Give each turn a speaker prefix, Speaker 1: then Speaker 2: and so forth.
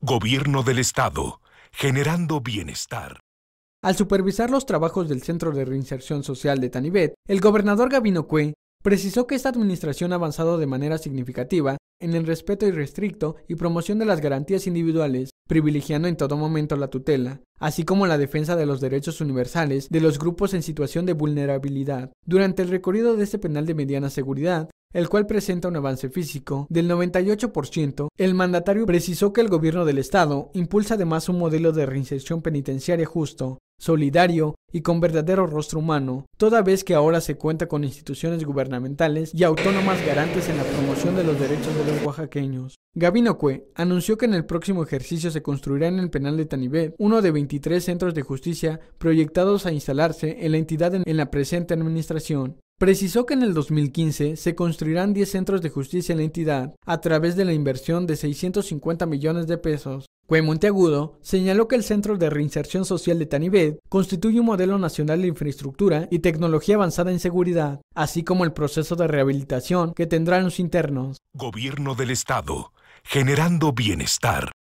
Speaker 1: Gobierno del Estado, generando bienestar.
Speaker 2: Al supervisar los trabajos del Centro de Reinserción Social de Tanibet, el gobernador Gabino Cue precisó que esta administración ha avanzado de manera significativa en el respeto irrestricto y promoción de las garantías individuales, privilegiando en todo momento la tutela, así como la defensa de los derechos universales de los grupos en situación de vulnerabilidad. Durante el recorrido de este penal de mediana seguridad, el cual presenta un avance físico del 98%, el mandatario precisó que el gobierno del Estado impulsa además un modelo de reinserción penitenciaria justo, solidario y con verdadero rostro humano, toda vez que ahora se cuenta con instituciones gubernamentales y autónomas garantes en la promoción de los derechos de los oaxaqueños. Gabino Cue anunció que en el próximo ejercicio se construirá en el penal de Tanibet uno de 23 centros de justicia proyectados a instalarse en la entidad en la presente administración. Precisó que en el 2015 se construirán 10 centros de justicia en la entidad a través de la inversión de 650 millones de pesos. Monteagudo señaló que el Centro de Reinserción Social de Tanibet constituye un modelo nacional de infraestructura y tecnología avanzada en seguridad, así como el proceso de rehabilitación que tendrán los internos.
Speaker 1: Gobierno del Estado, generando bienestar.